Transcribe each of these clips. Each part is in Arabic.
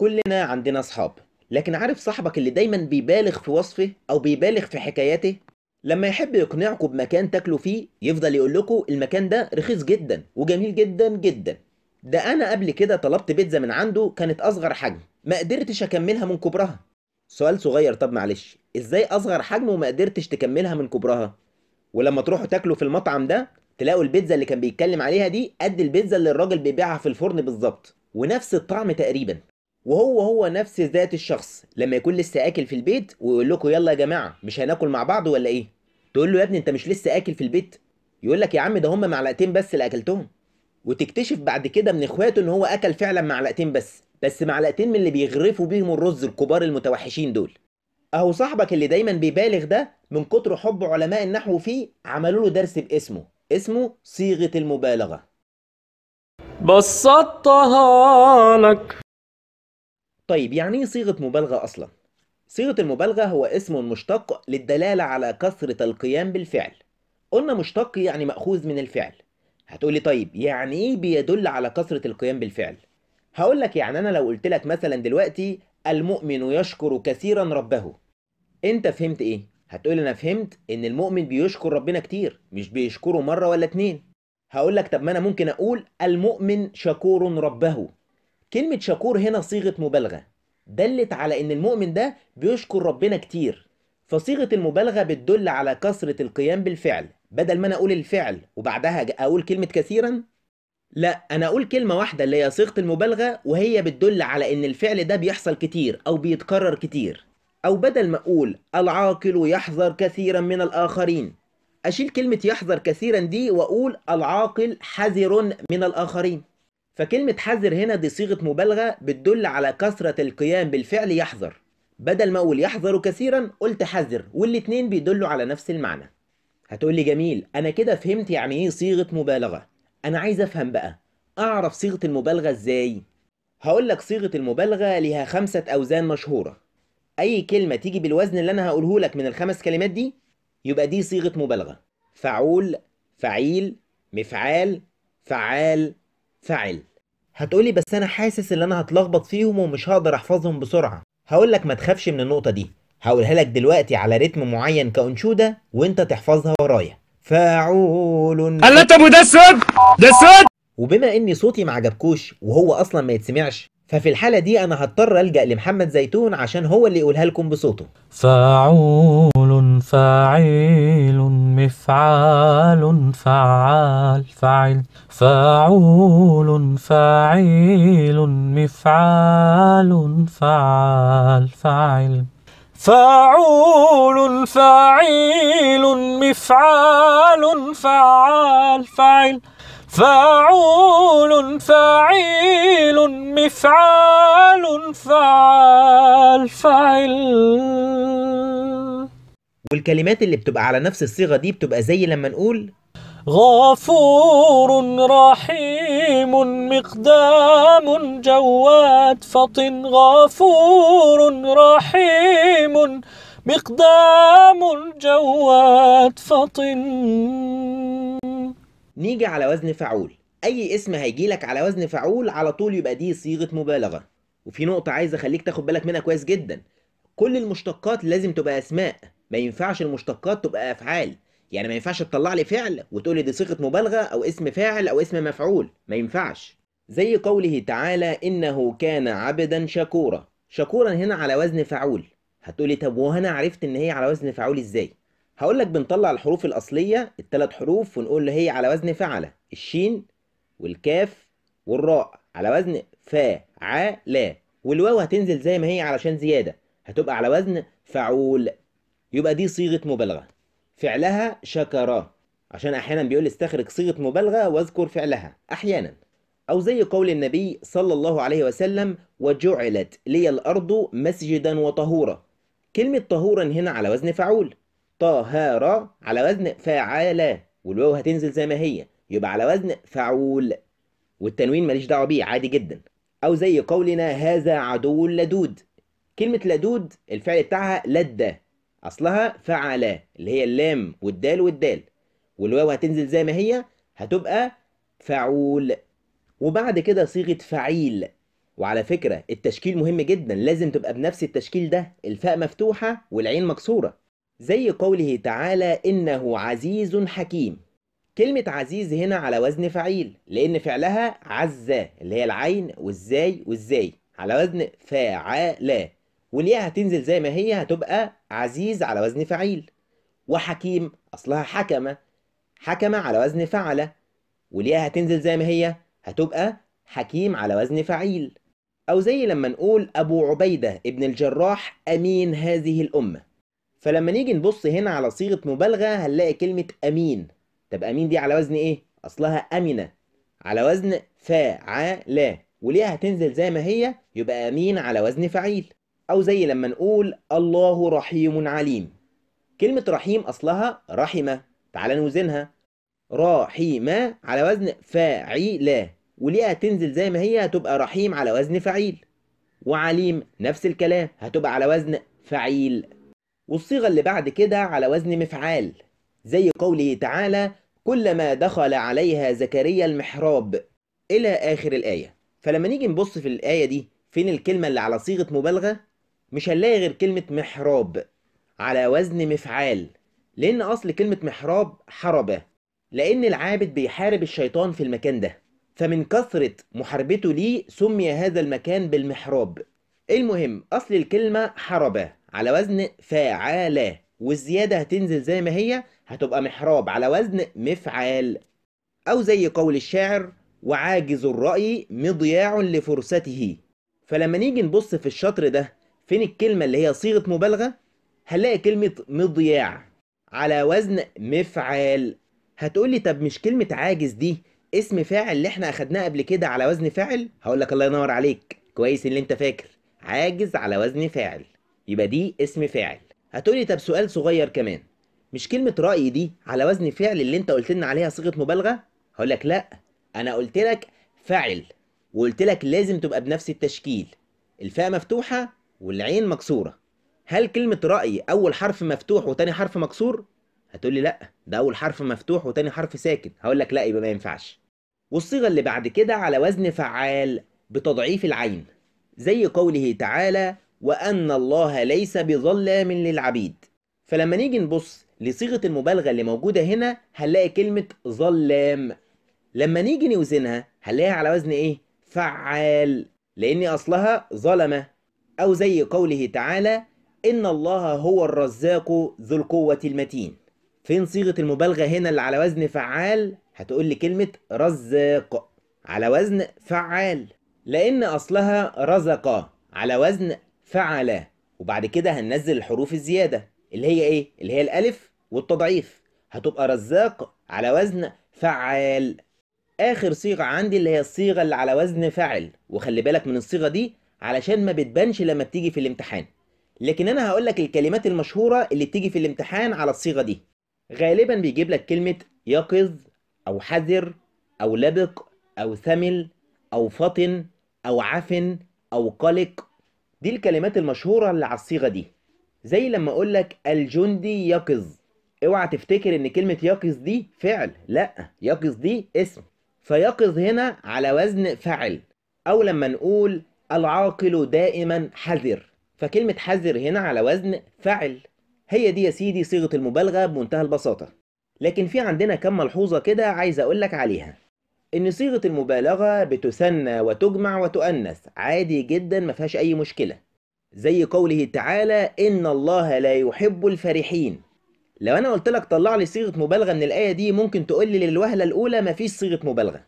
كلنا عندنا أصحاب لكن عارف صاحبك اللي دايما بيبالغ في وصفه أو بيبالغ في حكاياته لما يحب يقنعكم بمكان تاكلوا فيه يفضل يقول لكم المكان ده رخيص جدا وجميل جدا جدا ده أنا قبل كده طلبت بيتزا من عنده كانت أصغر حجم ما قدرتش أكملها من كبرها سؤال صغير طب معلش ازاي أصغر حجم وما قدرتش تكملها من كبرها ولما تروحوا تاكلوا في المطعم ده تلاقوا البيتزا اللي كان بيتكلم عليها دي قد البيتزا اللي الراجل بيبيعها في الفرن بالظبط ونفس الطعم تقريبا وهو هو نفس ذات الشخص لما يكون لسه اكل في البيت ويقول لكم يلا يا جماعه مش هناكل مع بعض ولا ايه تقول له يا ابني انت مش لسه اكل في البيت يقول لك يا عم ده هم معلقتين بس اللي اكلتهم وتكتشف بعد كده من اخواته ان هو اكل فعلا معلقتين بس بس معلقتين من اللي بيغرفوا بيهم الرز الكبار المتوحشين دول اهو صاحبك اللي دايما بيبالغ ده من كتر حب علماء النحو فيه عملوا له درس باسمه اسمه صيغه المبالغه بسطها لك طيب يعني ايه صيغة مبالغة أصلا؟ صيغة المبالغة هو اسم مشتق للدلالة على كثرة القيام بالفعل قلنا مشتق يعني مأخوذ من الفعل هتقولي طيب يعني ايه بيدل على كثرة القيام بالفعل؟ هقولك يعني أنا لو قلت لك مثلا دلوقتي المؤمن يشكر كثيرا ربه أنت فهمت إيه؟ هتقول أنا فهمت إن المؤمن بيشكر ربنا كتير مش بيشكره مرة ولا اتنين هقولك طب ما أنا ممكن أقول المؤمن شكور ربه كلمة شكور هنا صيغة مبالغة دلت على إن المؤمن ده بيشكر ربنا كتير فصيغة المبالغة بتدل على كثرة القيام بالفعل بدل ما أنا أقول الفعل وبعدها أقول كلمة كثيرا لا أنا أقول كلمة واحدة اللي هي صيغة المبالغة وهي بتدل على إن الفعل ده بيحصل كتير أو بيتكرر كتير أو بدل ما أقول العاقل يحذر كثيرا من الآخرين أشيل كلمة يحذر كثيرا دي وأقول العاقل حذر من الآخرين فكلمة حذر هنا دي صيغة مبالغة بتدل على كثرة القيام بالفعل يحذر بدل ما أقول يحذر كثيرا قلت حذر والاتنين بيدلوا على نفس المعنى هتقولي جميل أنا كده فهمت يعني إيه صيغة مبالغة أنا عايز أفهم بقى أعرف صيغة المبالغة إزاي هقول لك صيغة المبالغة ليها خمسة أوزان مشهورة أي كلمة تيجي بالوزن اللي أنا هقوله لك من الخمس كلمات دي يبقى دي صيغة مبالغة فعول فعيل مفعال فعال فعل هتقولي بس انا حاسس ان انا هتلخبط فيهم ومش هقدر احفظهم بسرعه هقولك ما تخافش من النقطه دي هقولها لك دلوقتي على رتم معين كأنشودة وانت تحفظها ورايا فاعول هل انت ابو ده ده وبما اني صوتي ما عجبكوش وهو اصلا ما يتسمعش ففي الحالة دي أنا هضطر ألجأ لمحمد زيتون عشان هو اللي يقولها لكم بصوته فاعول فاعل مفعال فعال فعل فاعول فاعل مفعال فعال فعل فاعول فاعل مفعال فعال فعل فاعول فاعيل مفعال فعال فعل والكلمات اللي بتبقى على نفس الصيغة دي بتبقى زي لما نقول غفور رحيم مقدام جواد فطن غفور رحيم مقدام جواد فطن نيجي على وزن فعول اي اسم هيجيلك على وزن فعول على طول يبقى دي صيغه مبالغه وفي نقطه عايز اخليك تاخد بالك منها كويس جدا كل المشتقات لازم تبقى اسماء ما ينفعش المشتقات تبقى افعال يعني ما ينفعش تطلع لي فعل وتقول لي دي صيغه مبالغه او اسم فاعل او اسم مفعول ما ينفعش زي قوله تعالى انه كان عبدا شكورا شكورا هنا على وزن فعول هتقولي طب وهنا عرفت ان هي على وزن فعول ازاي هقول لك بنطلع الحروف الأصلية الثلاث حروف ونقول هي على وزن فعل الشين والكاف والراء على وزن فا ع لا والواو هتنزل زي ما هي علشان زيادة هتبقى على وزن فعول يبقى دي صيغة مبالغة فعلها شكرا عشان أحيانا بيقول استخرج صيغة مبالغة واذكر فعلها أحيانا أو زي قول النبي صلى الله عليه وسلم وجعلت لي الأرض مسجدا وطهورا كلمة طهورا هنا على وزن فعول طهارة على وزن فعالة والواو هتنزل زي ما هي يبقى على وزن فعول والتنوين ماليش دعوة بيه عادي جدا أو زي قولنا هذا عدو لدود كلمة لدود الفعل بتاعها لدة أصلها فعل اللي هي اللام والدال والدال والواو هتنزل زي ما هي هتبقى فعول وبعد كده صيغة فعيل وعلى فكرة التشكيل مهم جدا لازم تبقى بنفس التشكيل ده الفاء مفتوحة والعين مكسورة زي قوله تعالى إنه عزيز حكيم كلمة عزيز هنا على وزن فعيل لأن فعلها عز اللي هي العين والزاي والزاي على وزن فاعل والياء هتنزل زي ما هي هتبقى عزيز على وزن فعيل وحكيم أصلها حكمة حكمة على وزن فعل والياء هتنزل زي ما هي هتبقى حكيم على وزن فعيل أو زي لما نقول أبو عبيدة ابن الجراح أمين هذه الأمة فلما نيجي نبص هنا على صيغة مبالغة هنلاقي كلمة أمين طب أمين دي على وزن إيه؟ أصلها أمنة على وزن فاعلة وليها هتنزل زي ما هي يبقى أمين على وزن فعيل أو زي لما نقول الله رحيم عليم كلمة رحيم أصلها رحمة تعال نوزنها راحيمة على وزن فاعلة وليها هتنزل زي ما هي هتبقى رحيم على وزن فعيل وعليم نفس الكلام هتبقى على وزن فعيل والصيغة اللي بعد كده على وزن مفعال زي قوله تعالى كلما دخل عليها زكريا المحراب إلى آخر الآية فلما نيجي نبص في الآية دي فين الكلمة اللي على صيغة مبالغة مش هنلاقي غير كلمة محراب على وزن مفعال لأن أصل كلمة محراب حربة لأن العابد بيحارب الشيطان في المكان ده فمن كثرة محاربته ليه سمي هذا المكان بالمحراب المهم أصل الكلمة حربة على وزن فاعل والزيادة هتنزل زي ما هي هتبقى محراب على وزن مفعال أو زي قول الشاعر وعاجز الرأي مضياع لفرصته فلما نيجي نبص في الشطر ده فين الكلمة اللي هي صيغة مبالغة هنلاقي كلمة مضياع على وزن مفعال هتقولي طب مش كلمة عاجز دي اسم فاعل اللي احنا اخدناه قبل كده على وزن فاعل هقولك الله ينور عليك كويس اللي انت فاكر عاجز على وزن فاعل يبقى دي اسم فاعل هتقولي طب سؤال صغير كمان مش كلمة رأي دي على وزن فعل اللي انت قلت لنا عليها صيغة مبالغة؟ هقولك لأ أنا قلت لك فعل وقلت لك لازم تبقى بنفس التشكيل الفاء مفتوحة والعين مكسورة هل كلمة رأي أول حرف مفتوح وتاني حرف مكسور؟ هتقولي لأ ده أول حرف مفتوح وتاني حرف ساكن هقولك لأ يبقى ما ينفعش والصيغة اللي بعد كده على وزن فعال بتضعيف العين زي قوله تعالى وأن الله ليس بظلام للعبيد فلما نيجي نبص لصيغة المبالغة اللي موجودة هنا هنلاقي كلمة ظلام لما نيجي نوزنها هنلاقيها على وزن إيه؟ فعال لأن أصلها ظلمة أو زي قوله تعالى إن الله هو الرزاق ذو القوة المتين فين صيغة المبالغة هنا اللي على وزن فعال هتقول لي كلمة رزاق على وزن فعال لأن أصلها رزق على وزن فعل وبعد كده هننزل الحروف الزيادة اللي هي ايه؟ اللي هي الألف والتضعيف هتبقى رزاق على وزن فعال آخر صيغة عندي اللي هي الصيغة اللي على وزن فعل وخلي بالك من الصيغة دي علشان ما بتبانش لما بتيجي في الامتحان لكن أنا هقول لك الكلمات المشهورة اللي بتيجي في الامتحان على الصيغة دي غالبا بيجيب لك كلمة يقظ أو حذر أو لبق أو ثمل أو فطن أو عفن أو قلق دي الكلمات المشهورة اللي على الصيغة دي زي لما اقول لك الجندي يقظ اوعى تفتكر ان كلمة يقظ دي فعل لا يقظ دي اسم فيقظ هنا على وزن فعل او لما نقول العاقل دائما حذر فكلمة حذر هنا على وزن فعل هي دي يا سيدي صيغة المبالغة بمنتهى البساطة لكن في عندنا كم ملحوظة كده عايز أقولك عليها إن صيغة المبالغة بتثنى وتجمع وتؤنث عادي جدا ما فيهاش أي مشكلة زي قوله تعالى إن الله لا يحب الفرحين لو أنا قلت لك طلع لي صيغة مبالغة من الآية دي ممكن تقول لي للوهلة الأولى مفيش صيغة مبالغة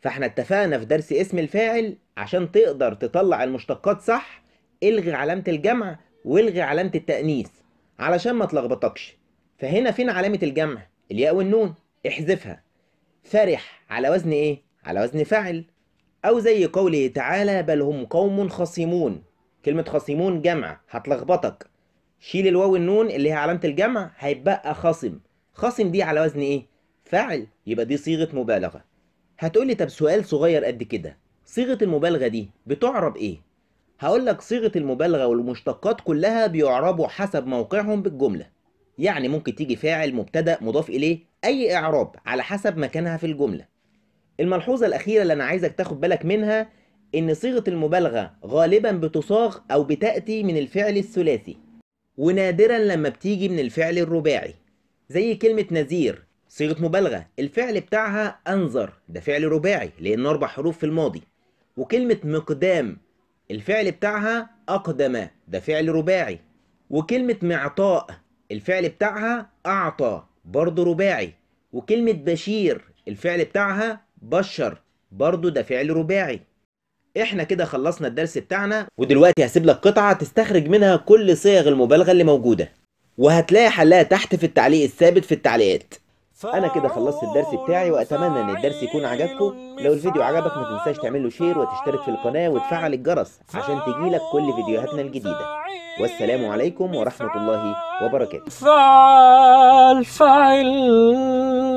فاحنا اتفقنا في درس اسم الفاعل عشان تقدر تطلع المشتقات صح الغي علامة الجمع والغي علامة التأنيث علشان ما تلخبطكش فهنا فين علامة الجمع الياء والنون احذفها فرح على وزن إيه؟ على وزن فعل أو زي قوله تعالى بل هم قوم خصمون كلمة خصمون جمع هتلخبطك شيل الواو النون اللي هي علامة الجمع هيبقى خصم خصم دي على وزن إيه؟ فعل يبقى دي صيغة مبالغة هتقولي طب سؤال صغير قد كده صيغة المبالغة دي بتعرب إيه؟ هقولك صيغة المبالغة والمشتقات كلها بيعربوا حسب موقعهم بالجملة يعني ممكن تيجي فاعل مبتدأ مضاف إليه أي إعراب على حسب مكانها في الجملة الملحوظة الأخيرة اللي أنا عايزك تاخد بالك منها إن صيغة المبالغة غالبا بتصاغ أو بتأتي من الفعل الثلاثي ونادرا لما بتيجي من الفعل الرباعي زي كلمة نذير صيغة مبالغة الفعل بتاعها أنذر ده فعل رباعي لان أربع حروف في الماضي وكلمة مقدام الفعل بتاعها أقدم ده فعل رباعي وكلمة معطاء الفعل بتاعها أعطى برضه رباعي وكلمة بشير الفعل بتاعها بشر برضه ده فعل رباعي احنا كده خلصنا الدرس بتاعنا ودلوقتي هسيب لك قطعة تستخرج منها كل صيغ المبالغة اللي موجودة وهتلاقي حلها تحت في التعليق الثابت في التعليقات انا كده خلصت الدرس بتاعي واتمنى ان الدرس يكون عجبكم لو الفيديو عجبك ما تنساش تعمل له شير وتشترك في القناه وتفعل الجرس عشان تجيلك كل فيديوهاتنا الجديده والسلام عليكم ورحمه الله وبركاته فعل فعل